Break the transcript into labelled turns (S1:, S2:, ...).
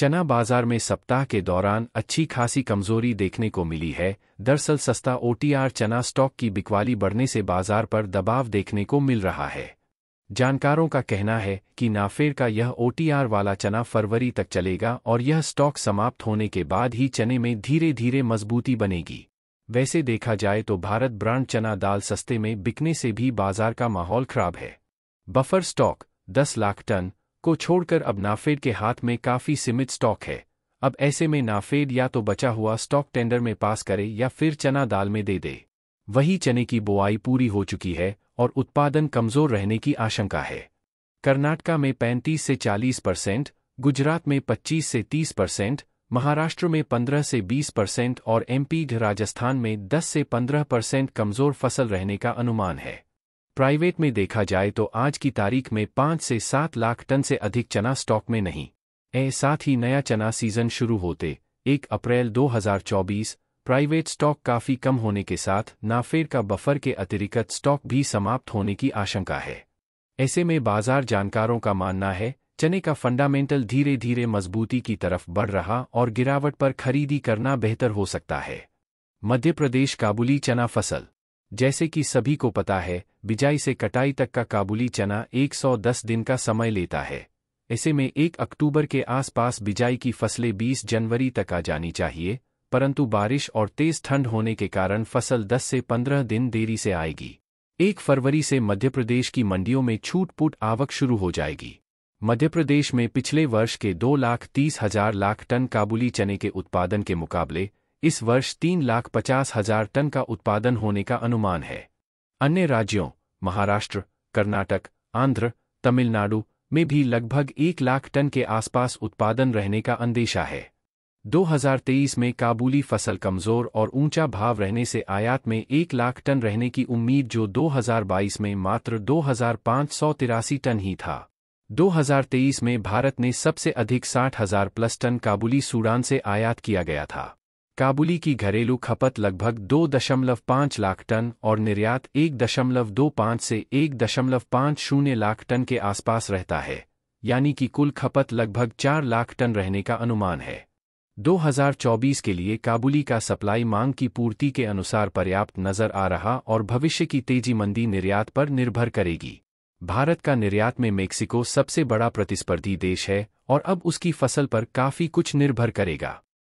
S1: चना बाजार में सप्ताह के दौरान अच्छी खासी कमजोरी देखने को मिली है दरअसल सस्ता ओटीआर चना स्टॉक की बिकवाली बढ़ने से बाजार पर दबाव देखने को मिल रहा है जानकारों का कहना है कि नाफेड का यह ओटीआर वाला चना फरवरी तक चलेगा और यह स्टॉक समाप्त होने के बाद ही चने में धीरे धीरे मजबूती बनेगी वैसे देखा जाए तो भारत ब्रांड चना दाल सस्ते में बिकने से भी बाजार का माहौल खराब है बफर स्टॉक 10 लाख टन को छोड़कर अब नाफेड के हाथ में काफ़ी सीमित स्टॉक है अब ऐसे में नाफेड या तो बचा हुआ स्टॉक टेंडर में पास करे या फिर चना दाल में दे दे वही चने की बुआई पूरी हो चुकी है और उत्पादन कमजोर रहने की आशंका है कर्नाटका में 35 से 40 परसेंट गुजरात में 25 से 30 परसेंट महाराष्ट्र में 15 से 20 परसेंट और एमपी राजस्थान में 10 से 15 परसेंट कमजोर फसल रहने का अनुमान है प्राइवेट में देखा जाए तो आज की तारीख में पांच से सात लाख टन से अधिक चना स्टॉक में नहीं ए साथ ही नया चना सीजन शुरू होते एक अप्रैल 2024 प्राइवेट स्टॉक काफी कम होने के साथ नाफेड का बफर के अतिरिक्त स्टॉक भी समाप्त होने की आशंका है ऐसे में बाजार जानकारों का मानना है चने का फंडामेंटल धीरे धीरे मजबूती की तरफ बढ़ रहा और गिरावट पर खरीदी करना बेहतर हो सकता है मध्य प्रदेश काबुली चना फसल जैसे कि सभी को पता है बिजाई से कटाई तक का काबुली चना 110 दिन का समय लेता है ऐसे में 1 अक्टूबर के आसपास बिजाई की फसलें 20 जनवरी तक आ जानी चाहिए परंतु बारिश और तेज ठंड होने के कारण फसल 10 से 15 दिन देरी से आएगी एक फरवरी से मध्य प्रदेश की मंडियों में छूटपूट आवक शुरू हो जाएगी मध्य प्रदेश में पिछले वर्ष के दो लाख तीस हजार लाख टन काबुली चने के उत्पादन के मुकाबले इस वर्ष तीन लाख पचास हजार टन का उत्पादन होने का अनुमान है अन्य राज्यों महाराष्ट्र कर्नाटक आंध्र तमिलनाडु में भी लगभग एक लाख टन के आसपास उत्पादन रहने का अंदेशा है 2023 में काबुली फसल कमजोर और ऊंचा भाव रहने से आयात में एक लाख टन रहने की उम्मीद जो 2022 में मात्र दो टन ही था 2023 में भारत ने सबसे अधिक साठ हजार प्लस टन काबुली सूडान से आयात किया गया था काबुली की घरेलू खपत लगभग दो दशमलव पाँच लाख टन और निर्यात एक दशमलव दो पाँच से एक दशमलव पाँच शून्य लाख टन के आसपास रहता है यानी कि कुल खपत लगभग चार लाख टन रहने का अनुमान है 2024 के लिए काबुली का सप्लाई मांग की पूर्ति के अनुसार पर्याप्त नजर आ रहा और भविष्य की तेजी मंदी निर्यात पर निर्भर करेगी भारत का निर्यात में मेक्सिको सबसे बड़ा प्रतिस्पर्धी देश है और अब उसकी फसल पर काफी कुछ निर्भर करेगा